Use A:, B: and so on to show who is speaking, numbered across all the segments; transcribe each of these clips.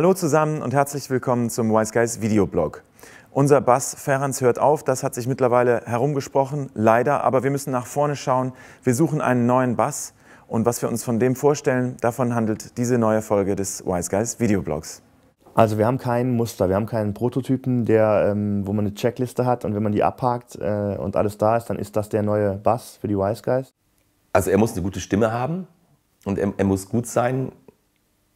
A: Hallo zusammen und herzlich willkommen zum Wise Guys Videoblog. Unser Bass Ferans hört auf, das hat sich mittlerweile herumgesprochen, leider, aber wir müssen nach vorne schauen. Wir suchen einen neuen Bass und was wir uns von dem vorstellen, davon
B: handelt diese neue Folge des Wise Guys Videoblogs. Also wir haben kein Muster, wir haben keinen Prototypen, der, ähm, wo man eine Checkliste hat und wenn man die abhakt äh, und alles da ist, dann ist das der neue Bass für die Wise Guys.
A: Also er muss eine gute Stimme haben und er, er muss gut sein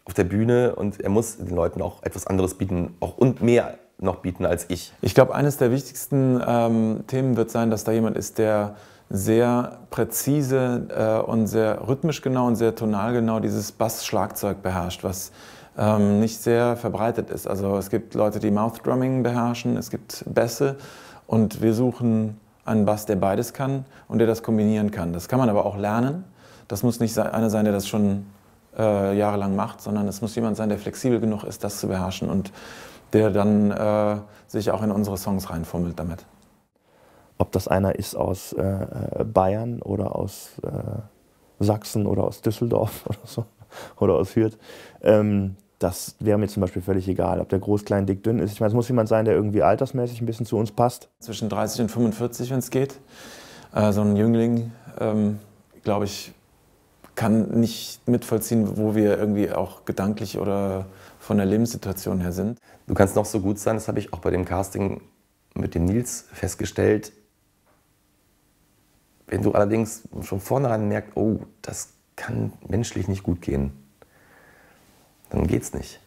A: auf der Bühne und er muss den Leuten auch etwas anderes bieten auch und mehr noch bieten als ich. Ich glaube, eines der wichtigsten ähm, Themen wird sein, dass da jemand ist, der sehr präzise äh, und sehr rhythmisch genau und sehr tonal genau dieses Bass-Schlagzeug beherrscht, was ähm, nicht sehr verbreitet ist. Also es gibt Leute, die Mouth-Drumming beherrschen, es gibt Bässe und wir suchen einen Bass, der beides kann und der das kombinieren kann. Das kann man aber auch lernen. Das muss nicht einer sein, der das schon äh, jahrelang macht, sondern es muss jemand sein, der flexibel genug ist, das zu beherrschen und der dann äh, sich auch in unsere Songs reinfummelt damit.
B: Ob das einer ist aus äh, äh Bayern oder aus äh, Sachsen oder aus Düsseldorf oder so oder aus Fürth, ähm, das wäre mir zum Beispiel völlig egal, ob der groß, klein, dick, dünn ist. Ich meine, es muss jemand sein, der irgendwie altersmäßig ein bisschen zu uns passt.
A: Zwischen 30 und 45, wenn es geht. Äh, so ein Jüngling, ähm, glaube ich, kann nicht mitvollziehen, wo wir irgendwie auch gedanklich oder von der Lebenssituation her sind. Du kannst noch so gut sein, das habe ich auch bei dem Casting mit dem Nils festgestellt.
B: Wenn du allerdings schon vornherein merkst, oh, das kann menschlich nicht gut gehen, dann geht's nicht.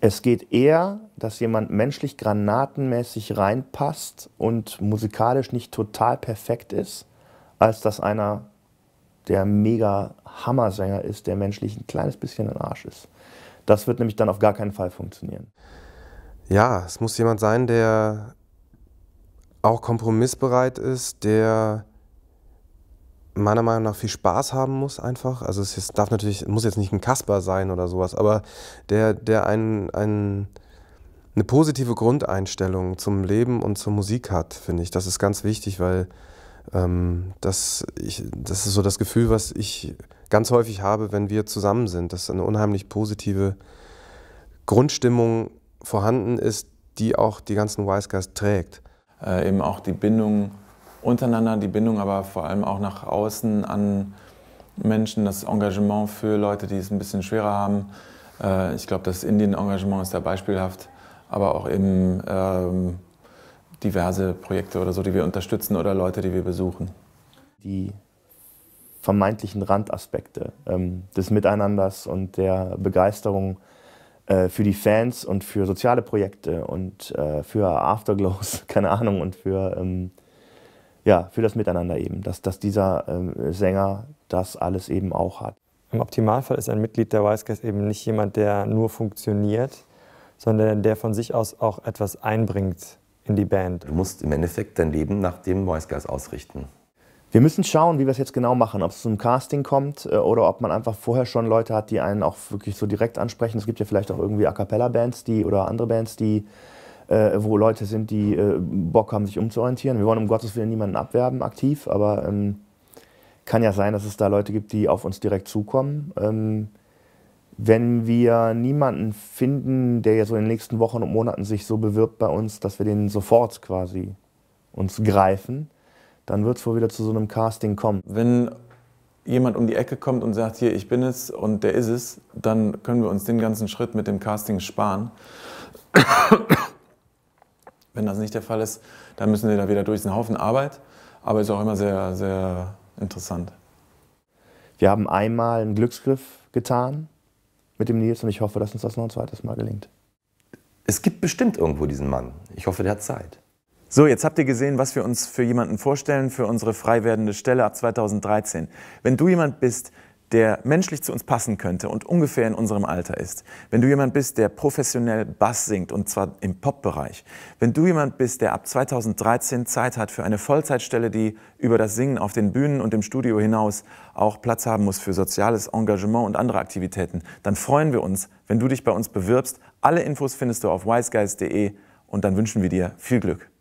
B: Es geht eher, dass jemand menschlich granatenmäßig reinpasst und musikalisch nicht total perfekt ist, als dass einer der mega Hammersänger ist, der menschlich ein kleines bisschen ein Arsch ist. Das wird nämlich dann auf gar keinen Fall funktionieren. Ja,
A: es muss jemand sein, der auch kompromissbereit ist, der meiner Meinung nach viel Spaß haben muss einfach. Also es darf natürlich, muss jetzt nicht ein Kasper sein oder sowas, aber der, der einen, einen, eine positive Grundeinstellung zum Leben und zur Musik hat, finde ich. Das ist ganz wichtig, weil ähm, das, ich, das ist so das Gefühl, was ich ganz häufig habe, wenn wir zusammen sind, dass eine unheimlich positive Grundstimmung vorhanden ist, die auch die ganzen Wise Guys trägt. Äh, eben auch die Bindung untereinander, die Bindung aber vor allem auch nach außen an Menschen, das Engagement für Leute, die es ein bisschen schwerer haben. Äh, ich glaube, das Indien-Engagement ist da beispielhaft, aber auch
B: eben ähm, diverse Projekte oder so, die wir unterstützen oder Leute, die wir besuchen. Die vermeintlichen Randaspekte ähm, des Miteinanders und der Begeisterung äh, für die Fans und für soziale Projekte und äh, für Afterglows, keine Ahnung, und für, ähm, ja, für das Miteinander eben, dass, dass dieser ähm, Sänger das alles eben auch hat. Im Optimalfall ist ein Mitglied der Wise eben nicht jemand, der nur funktioniert, sondern der von sich aus auch etwas einbringt in die Band. Du musst im Endeffekt dein Leben nach dem Voice Guys ausrichten. Wir müssen schauen, wie wir es jetzt genau machen, ob es zum Casting kommt äh, oder ob man einfach vorher schon Leute hat, die einen auch wirklich so direkt ansprechen. Es gibt ja vielleicht auch irgendwie A cappella Bands, die oder andere Bands, die äh, wo Leute sind, die äh, Bock haben, sich umzuorientieren. Wir wollen um Gottes Willen niemanden abwerben aktiv, aber ähm, kann ja sein, dass es da Leute gibt, die auf uns direkt zukommen. Ähm, wenn wir niemanden finden, der jetzt so in den nächsten Wochen und Monaten sich so bewirbt bei uns, dass wir den sofort quasi uns greifen, dann wird es wohl wieder zu so einem Casting kommen. Wenn jemand um die Ecke kommt und sagt, hier, ich bin es und der ist
A: es, dann können wir uns den ganzen Schritt mit dem Casting sparen. Wenn das nicht der Fall ist, dann müssen wir da wieder durch einen Haufen Arbeit, aber es ist auch immer
B: sehr, sehr interessant. Wir haben einmal einen Glücksgriff getan, mit dem Nils und ich hoffe, dass uns das noch ein zweites Mal gelingt. Es gibt bestimmt irgendwo
A: diesen Mann. Ich hoffe, der hat Zeit. So, jetzt habt ihr gesehen, was wir uns für jemanden vorstellen, für unsere frei werdende Stelle ab 2013. Wenn du jemand bist, der menschlich zu uns passen könnte und ungefähr in unserem Alter ist, wenn du jemand bist, der professionell Bass singt und zwar im Pop-Bereich, wenn du jemand bist, der ab 2013 Zeit hat für eine Vollzeitstelle, die über das Singen auf den Bühnen und im Studio hinaus auch Platz haben muss für soziales Engagement und andere Aktivitäten, dann freuen wir uns, wenn du dich bei uns bewirbst. Alle Infos findest du auf wiseguys.de und dann wünschen wir dir viel Glück.